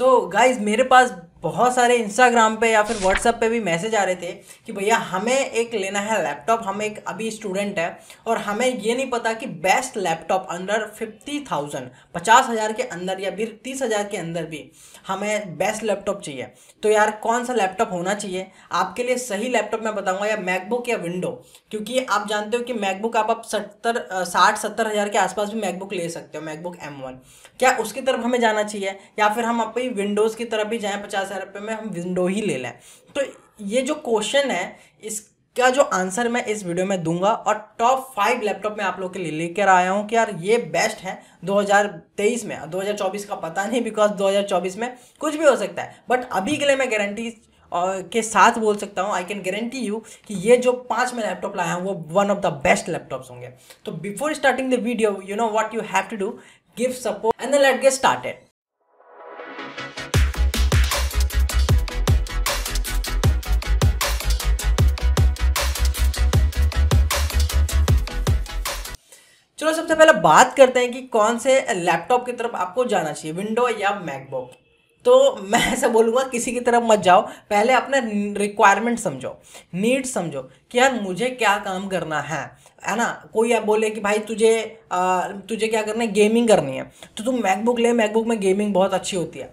सो so, guys मेरे पास बहुत सारे इंस्टाग्राम पे या फिर व्हाट्सअप पे भी मैसेज आ रहे थे कि भैया हमें एक लेना है लैपटॉप हम एक अभी स्टूडेंट है और हमें ये नहीं पता कि best laptop under fifty thousand पचास हज़ार के अंदर या फिर तीस हज़ार के अंदर भी हमें बेस्ट लैपटॉप चाहिए तो यार कौन सा लैपटॉप होना चाहिए आपके लिए सही लैपटॉप मैं बताऊँगा या मैकबुक या विंडो क्योंकि आप जानते हो कि मैकबुक आप आप सत्तर साठ सत्तर हज़ार के आसपास भी मैकबुक ले सकते हो मैकबुक एम वन क्या उसकी तरफ हमें जाना चाहिए या फिर हम अपनी विंडोज़ की तरफ भी जाएँ पचास पचास हज़ार रुपये में हम विंडो ही ले लें तो ये जो क्वेश्चन है इसका जो आंसर मैं इस वीडियो में दूंगा और टॉप फाइव लैपटॉप में आप लोग के लिए लेकर आया हूँ कि यार ये बेस्ट है 2023 में 2024 का पता नहीं बिकॉज 2024 में कुछ भी हो सकता है बट अभी के लिए मैं गारंटी के साथ बोल सकता हूँ आई कैन गारंटी यू कि ये जो पाँच में लैपटॉप लाया हूँ वो one of the best laptops होंगे तो before starting the video you know what you have to do give support and let get started चलो सबसे पहले बात करते हैं कि कौन से लैपटॉप की तरफ आपको जाना चाहिए विंडो या मैकबुक तो मैं ऐसा बोलूँगा किसी की तरफ मत जाओ पहले अपने रिक्वायरमेंट समझो नीड समझो कि यार मुझे क्या काम करना है है ना कोई आप बोले कि भाई तुझे आ, तुझे क्या करना है गेमिंग करनी है तो तुम मैकबुक ले मैकबुक में गेमिंग बहुत अच्छी होती है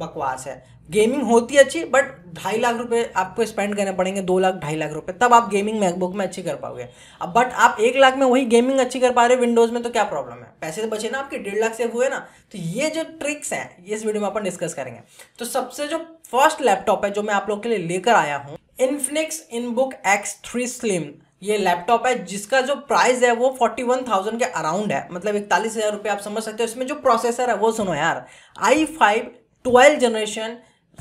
बकवास है गेमिंग होती है अच्छी बट ढाई लाख रुपए आपको स्पेंड करने पड़ेंगे दो लाख ढाई लाख रुपए तब आप गेमिंग मैकबुक में अच्छी कर पाओगे अब बट आप एक लाख में वही गेमिंग अच्छी कर पा रहे हो विंडोज़ में तो क्या प्रॉब्लम है पैसे तो बचे ना आपके डेढ़ लाख से हुए ना तो ये जो ट्रिक्स हैं ये इस वीडियो में अपन डिस्कस करेंगे तो सबसे जो फर्स्ट लैपटॉप है जो मैं आप लोग के लिए लेकर आया हूँ Infinix InBook X three slim ये लैपटॉप है जिसका जो प्राइस है वो फोर्टी वन थाउजेंड के अराउंड है मतलब इकतालीस हज़ार रुपये आप समझ सकते हो इसमें जो प्रोसेसर है वो सुनो यार आई फाइव ट्वेल्व जनरेशन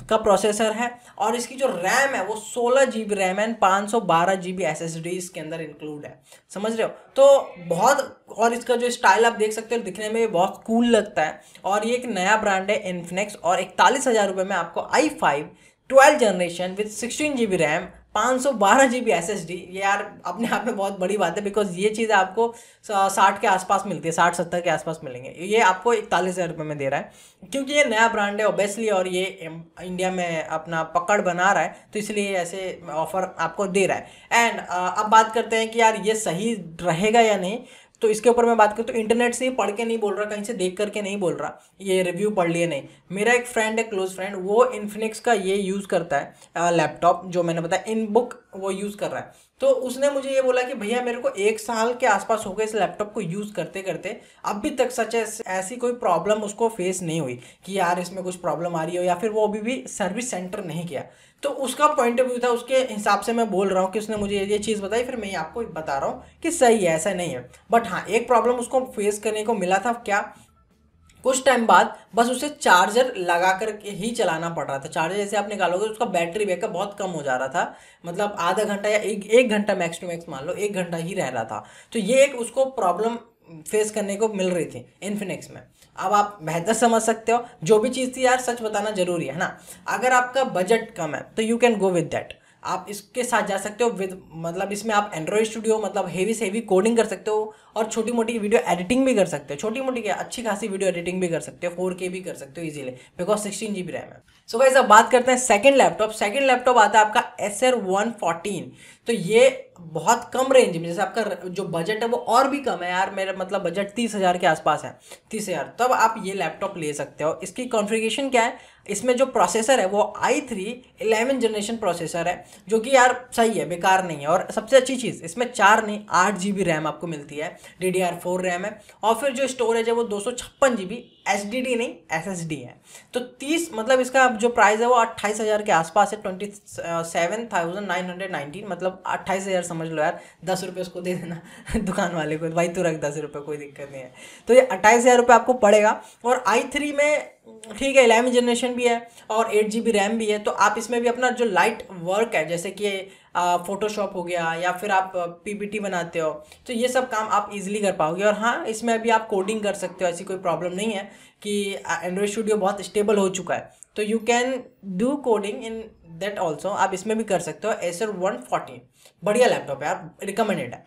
का प्रोसेसर है और इसकी जो रैम है वो सोलह जी बी रैम है पाँच सौ बारह G B S S D इसके अंदर इंक्लूड है समझ रहे हो तो बहुत और इसका जो स्टाइल आप देख सकते हो दिखने में भी बहुत कूल लगता है और ये एक नया ब्रांड है इन्फिनिक्स और इकतालीस हज़ार रुपये में आपको I five twelve generation with sixteen G B RAM पाँच सौ बारह G B S S D ये यार अपने आप में बहुत बड़ी बात है बिकॉज ये चीज़ आपको साठ के आसपास मिलती है साठ सत्तर के आसपास मिलेंगे ये आपको इकतालीस हज़ार रुपये में दे रहा है क्योंकि ये नया ब्रांड है ओबियसली और ये इंडिया में अपना पकड़ बना रहा है तो इसलिए ऐसे ऑफ़र आपको दे रहा है एंड अब बात करते हैं कि यार ये सही रहेगा या नहीं तो इसके ऊपर मैं बात करूँ तो इंटरनेट से पढ़ के नहीं बोल रहा कहीं से देख करके नहीं बोल रहा ये रिव्यू पढ़ लिए नहीं मेरा एक फ्रेंड है क्लोज फ्रेंड वो इन्फिनिक्स का ये यूज़ करता है लैपटॉप जो मैंने बताया इन बुक वो यूज़ कर रहा है तो उसने मुझे ये बोला कि भैया मेरे को एक साल के आसपास हो गए इस लैपटॉप को यूज़ करते करते अभी तक सच है ऐसी कोई प्रॉब्लम उसको फेस नहीं हुई कि यार इसमें कुछ प्रॉब्लम आ रही हो या फिर वो अभी भी सर्विस सेंटर नहीं किया तो उसका पॉइंट ऑफ व्यू था उसके हिसाब से मैं बोल रहा हूँ कि उसने मुझे ये चीज़ बताई फिर मैं आपको बता रहा हूँ कि सही है ऐसा नहीं है बट हाँ एक प्रॉब्लम उसको फेस करने को मिला था क्या कुछ टाइम बाद बस उसे चार्जर लगा कर ही चलाना पड़ रहा था चार्जर जैसे आप निकालोगे उसका बैटरी बैकअप बहुत कम हो जा रहा था मतलब आधा घंटा या एक एक घंटा मैक्स टू मैक्स मान लो एक घंटा ही रह रहा था तो ये एक उसको प्रॉब्लम फेस करने को मिल रही थी इन्फिनिक्स में अब आप बेहतर समझ सकते हो जो भी चीज़ थी यार सच बताना जरूरी है ना अगर आपका बजट कम है तो you can go with that आप इसके साथ जा सकते हो विद मतलब इसमें आप एंड्रॉयड स्टूडियो मतलब हेवी से हेवी कोडिंग कर सकते हो और छोटी मोटी वीडियो एडिटिंग भी कर सकते हो छोटी मोटी क्या अच्छी खासी वीडियो एडिटिंग भी कर सकते हो फोर के भी कर सकते हो easily because sixteen G B RAM है सो भाई गाइज अब बात करते हैं सेकंड लैपटॉप सेकंड लैपटॉप आता है आपका एस एर वन फोर्टीन तो ये बहुत कम रेंज में जैसे आपका जो बजट है वो और भी कम है यार मेरा मतलब बजट तीस हज़ार के आसपास है तीस हज़ार तब आप ये लैपटॉप ले सकते हो इसकी कॉन्फ़िगरेशन क्या है इसमें जो प्रोसेसर है वो I three eleven generation processor है जो कि यार सही है बेकार नहीं है और सबसे अच्छी चीज़ इसमें चार नहीं आठ जी बी रैम आपको मिलती है D D R four RAM है और फिर जो स्टोरेज है वो दो सौ छप्पन G B S D D नहीं एस एस डी है तो तीस मतलब इसका जो प्राइस है वो अट्ठाईस हज़ार के आसपास है twenty seven thousand nine hundred nineteen मतलब अट्ठाईस हज़ार समझ लो यार दस रुपये उसको दे देना दुकान वाले को भाई तो रख दस रुपये कोई दिक्कत नहीं है तो ये अट्ठाईस हज़ार रुपये आपको पड़ेगा और आई थ्री में ठीक है इलेवन जनरेशन भी है और एट जी बी रैम भी है तो आप इसमें भी अपना जो लाइट वर्क है जैसे कि फ़ोटोशॉप हो गया या फिर आप पीपीटी बनाते हो तो ये सब काम आप इजीली कर पाओगे और हाँ इसमें अभी आप कोडिंग कर सकते हो ऐसी कोई प्रॉब्लम नहीं है कि एंड्रॉयड स्टूडियो बहुत स्टेबल हो चुका है तो you can do coding in that also आप इसमें भी कर सकते हो एसर वन फोर्टीन बढ़िया लैपटॉप है आप रिकमेंडेड है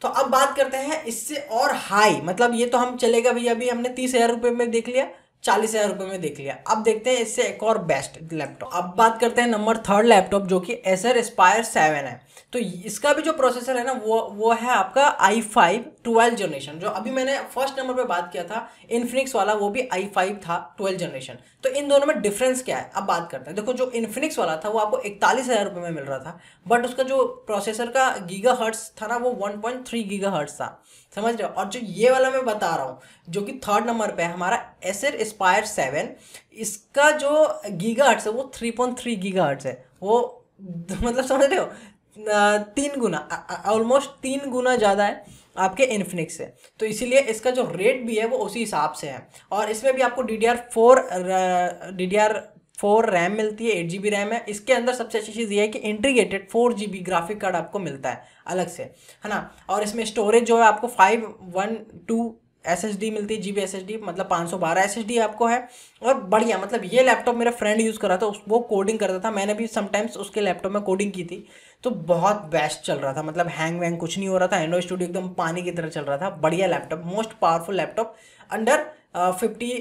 तो अब बात करते हैं इससे और हाई मतलब ये तो हम चलेगा भैया अभी हमने तीस हज़ार रुपये में देख लिया चालीस हज़ार रुपये में देख लिया अब देखते हैं इससे एक और बेस्ट लैपटॉप अब बात करते हैं नंबर थर्ड लैपटॉप जो कि एसर एस्पायर सेवन है तो इसका भी जो प्रोसेसर है ना वो वो है आपका आई फाइव ट्वेल्व जनरेशन जो अभी मैंने फर्स्ट नंबर पे बात किया था इन्फिनिक्स वाला वो भी आई फाइव था ट्वेल्व जनरेशन तो इन दोनों में डिफरेंस क्या है अब बात करते हैं देखो जो इन्फिनिक्स वाला था वो आपको इकतालीस हज़ार रुपये में मिल रहा था बट उसका जो प्रोसेसर का गीगा हर्ट्स था ना वो one point three giga hertz था समझ रहे हो और जो ये वाला मैं बता रहा हूँ जो कि थर्ड नंबर पर है हमारा एसर एस्पायर सेवन इसका जो गीगा है वो थ्री पॉइंट थ्री गीगा है वो मतलब समझ रहे हो तीन गुना ऑलमोस्ट तीन गुना ज़्यादा है आपके इन्फिनिक्स से तो इसीलिए इसका जो रेट भी है वो उसी हिसाब से है और इसमें भी आपको D D R four D D R four RAM मिलती है एट जी बी रैम है इसके अंदर सबसे अच्छी चीज़ ये है कि integrated four G B graphic card आपको मिलता है अलग से है ना और इसमें स्टोरेज जो है आपको five one two S S D मिलती है G B S S D मतलब पाँच सौ बारह एस एस डी आपको है और बढ़िया मतलब ये लैपटॉप मेरा फ्रेंड यूज़ कर रहा था वो कोडिंग करता था मैंने भी समटाइम्स उसके लैपटॉप में कोडिंग की थी तो बहुत बेस्ट चल रहा था मतलब हैंग वैंग कुछ नहीं हो रहा था एंड्रॉइड स्टूडियो एकदम पानी की तरह चल रहा था बढ़िया laptop most powerful laptop under fifty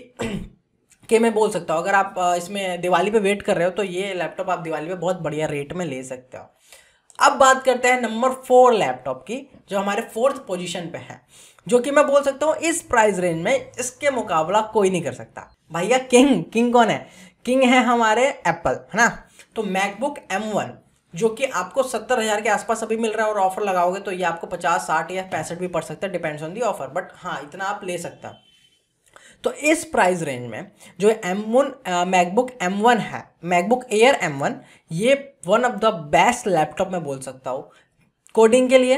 के मैं बोल सकता हूँ अगर आप इसमें दिवाली पे वेट कर रहे हो तो ये लैपटॉप आप दिवाली पे बहुत बढ़िया रेट में ले सकते हो अब बात करते हैं नंबर फोर लैपटॉप की जो हमारे फोर्थ पोजीशन पे है जो कि मैं बोल सकता हूँ इस प्राइस रेंज में इसके मुकाबला कोई नहीं कर सकता भैया किंग किंग कौन है किंग है हमारे एप्पल है ना तो मैकबुक एम वन जो कि आपको सत्तर हज़ार के आसपास अभी मिल रहा है और ऑफर लगाओगे तो ये आपको पचास साठ या पैंसठ भी पड़ सकता है depends on the offer but हाँ इतना आप ले सकता तो इस प्राइस रेंज में जो M one MacBook M one है मैकबुक एयर एम वन ये one of the best laptop मैं बोल सकता हूँ कोडिंग के लिए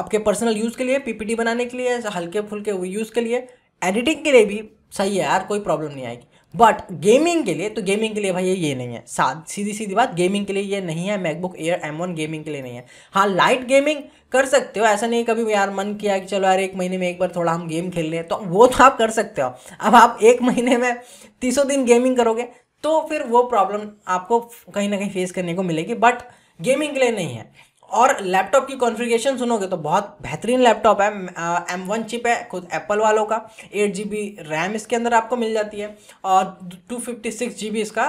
आपके पर्सनल यूज़ के लिए पीपीटी बनाने के लिए हल्के फुल्के यूज़ के लिए एडिटिंग के लिए भी सही है यार कोई प्रॉब्लम नहीं आएगी बट गेमिंग के लिए तो गेमिंग के लिए भाई ये नहीं है सीधी सीधी बात गेमिंग के लिए ये नहीं है MacBook Air M one gaming के लिए नहीं है हाँ लाइट गेमिंग कर सकते हो ऐसा नहीं कभी यार मन किया कि चलो यार एक महीने में एक बार थोड़ा हम गेम खेल लें तो वो तो आप कर सकते हो अब आप एक महीने में तीसों दिन गेमिंग करोगे तो फिर वो प्रॉब्लम आपको कहीं ना कहीं फेस करने को मिलेगी बट गेमिंग के लिए नहीं है और लैपटॉप की कॉन्फ़िगरेशन सुनोगे तो बहुत बेहतरीन लैपटॉप है एम वन चिप है खुद एप्पल वालों का एट जी बी रैम इसके अंदर आपको मिल जाती है और two fifty six G B इसका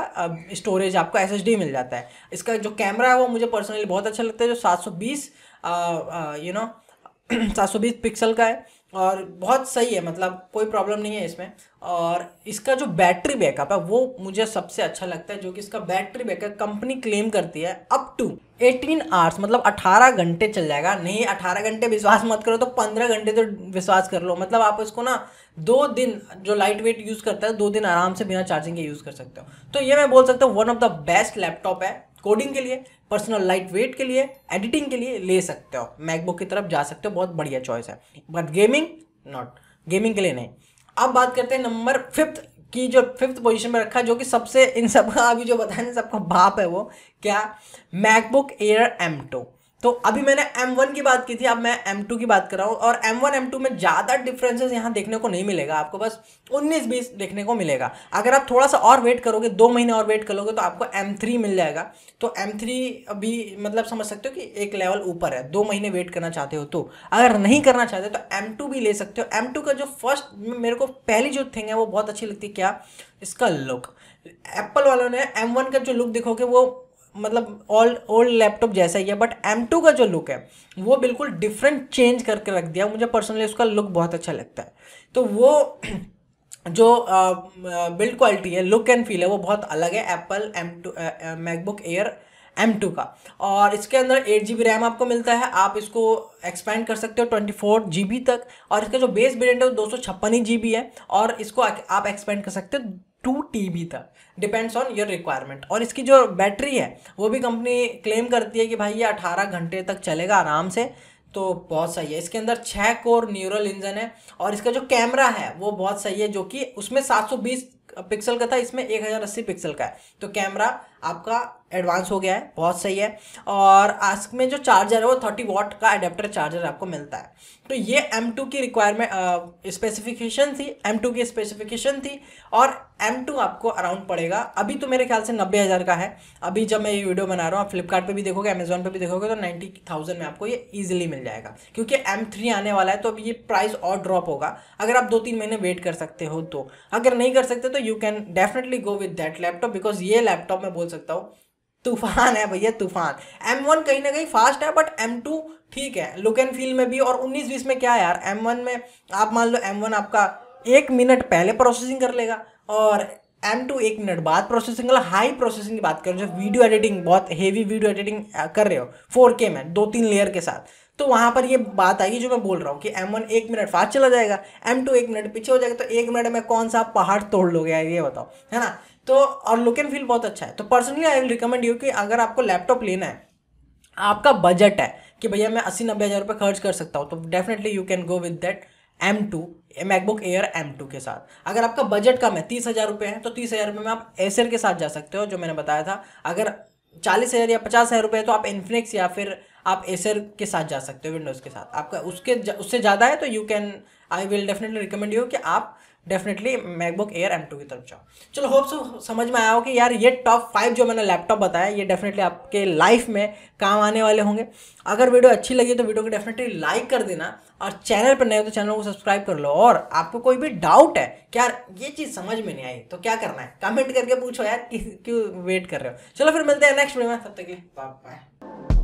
स्टोरेज आपको एस एस डी मिल जाता है इसका जो कैमरा है वो मुझे पर्सनली बहुत अच्छा लगता है जो सात सौ बीस यू नो सात सौ बीस पिक्सल का है और बहुत सही है मतलब कोई प्रॉब्लम नहीं है इसमें और इसका जो बैटरी बैकअप है वो मुझे सबसे अच्छा लगता है जो कि इसका बैटरी बैकअप कंपनी क्लेम करती है अप टू 18 आवर्स मतलब 18 घंटे चल जाएगा नहीं 18 घंटे विश्वास मत करो तो 15 घंटे तो विश्वास कर लो मतलब आप इसको ना दो दिन जो लाइट वेट यूज़ करता है दो दिन आराम से बिना चार्जिंग के यूज़ कर सकते हो तो ये मैं बोल सकता हूँ one of the best laptop है कोडिंग के लिए पर्सनल लाइट वेट के लिए एडिटिंग के लिए ले सकते हो मैकबुक की तरफ जा सकते हो बहुत बढ़िया चॉइस है बट गेमिंग नॉट गेमिंग के लिए नहीं अब बात करते हैं नंबर फिफ्थ की जो फिफ्थ पोजीशन में रखा जो कि सबसे इन सब का अभी जो बताया सबका बाप है वो क्या मैकबुक एयर एम टू तो अभी मैंने M1 की बात की थी अब मैं M2 की बात कर रहा हूँ और M1 M2 में ज़्यादा डिफरेंसेस यहाँ देखने को नहीं मिलेगा आपको बस 19-20 देखने को मिलेगा अगर आप थोड़ा सा और वेट करोगे दो महीने और वेट करोगे तो आपको M3 मिल जाएगा तो M3 अभी मतलब समझ सकते हो कि एक लेवल ऊपर है दो महीने वेट करना चाहते हो तो अगर नहीं करना चाहते तो एम भी ले सकते हो एम का जो फर्स्ट मेरे को पहली जो थिंग है वो बहुत अच्छी लगती है क्या इसका लुक एप्पल वालों ने एम का जो लुक देखोगे वो मतलब ऑल ओल्ड लैपटॉप जैसा ही है बट एम टू का जो लुक है वो बिल्कुल डिफरेंट चेंज करके रख दिया मुझे पर्सनली उसका लुक बहुत अच्छा लगता है तो वो जो बिल्ड क्वालिटी है लुक एंड फील है वो बहुत अलग है Apple M two MacBook Air M two का और इसके अंदर एट जी बी रैम आपको मिलता है आप इसको एक्सपेंड कर सकते हो ट्वेंटी फोर जी बी तक और इसका जो बेस वेरियंट है वो दो सौ छप्पन ही जी बी है और इसको आप एक्सपेंड कर सकते हो टू टी बी तक डिपेंड्स ऑन योर रिक्वायरमेंट और इसकी जो बैटरी है वो भी कंपनी क्लेम करती है कि भाई ये अठारह घंटे तक चलेगा आराम से तो बहुत सही है इसके अंदर छः कोर न्यूरल इंजन है और इसका जो कैमरा है वो बहुत सही है जो कि उसमें 720 पिक्सल का था इसमें 1080 पिक्सल का है तो कैमरा आपका एडवांस हो गया है बहुत सही है और में जो चार्जर है वो 30 वॉट का अडेप्टर चार्जर आपको मिलता है तो ये M2 की रिक्वायरमेंट स्पेसिफिकेशन थी M2 की स्पेसिफिकेशन थी और एम टू आपको अराउंड पड़ेगा अभी तो मेरे ख्याल से नब्बे हज़ार का है अभी जब मैं ये वीडियो बना रहा हूँ आप फ्लिपकार्ट पे भी देखोगे अमेजोन पे भी देखोगे तो नाइन्टी थाउजेंड में आपको ये ईजिली मिल जाएगा क्योंकि एम थ्री आने वाला है तो अभी ये प्राइस और ड्रॉप होगा अगर आप दो तीन महीने वेट कर सकते हो तो अगर नहीं कर सकते तो you can definitely go with that laptop because ये लैपटॉप मैं बोल सकता हूँ तूफान है भैया तूफान एम वन कहीं ना कहीं फास्ट है बट एम टू ठीक है लुक एंड फील में भी और उन्नीस बीस में क्या है यार एम वन में आप मान लो एम वन आपका एक मिनट पहले प्रोसेसिंग कर लेगा और एम टू एक मिनट बाद प्रोसेसिंग वाला हाई प्रोसेसिंग की बात करूँ जब वीडियो एडिटिंग बहुत हेवी वीडियो एडिटिंग कर रहे हो फोर के में दो तीन लेयर के साथ तो वहाँ पर ये बात आएगी जो मैं बोल रहा हूँ कि एम वन एक मिनट फास्ट चला जाएगा एम टू एक मिनट पीछे हो जाएगा तो एक मिनट में कौन सा पहाड़ तोड़ लोगे ये बताओ है ना तो और लुक एंड फील बहुत अच्छा है तो personally I will recommend you कि अगर आपको लैपटॉप लेना है आपका बजट है कि भैया मैं अस्सी नब्बे हज़ार रुपये खर्च कर सकता हूँ तो definitely you can go with that M two MacBook Air M two के साथ अगर आपका बजट कम है तीस हज़ार रुपये है तो तीस हज़ार रुपये में आप एसर के साथ जा सकते हो जो मैंने बताया था अगर चालीस हज़ार या पचास हज़ार रुपये तो आप इन्फिनिक्स या फिर आप एसर के साथ जा सकते हो विंडोज़ के साथ आपका उसके उससे ज़्यादा है तो you can I will definitely recommend you कि आप डेफिनेटली मैकबुक एयर एम की तरफ जाओ चलो होप सो समझ में आया हो कि यार ये टॉप फाइव जो मैंने लैपटॉप बताया ये डेफिनेटली आपके लाइफ में काम आने वाले होंगे अगर वीडियो अच्छी लगी तो वीडियो को डेफिनेटली लाइक कर देना और चैनल पर नए हो तो चैनल को सब्सक्राइब कर लो और आपको कोई भी डाउट है कि यार ये चीज़ समझ में नहीं आई तो क्या करना है कमेंट करके पूछो यार क्यों वेट कर रहे हो चलो फिर मिलते हैं नेक्स्ट वीडियो में तब तक बाय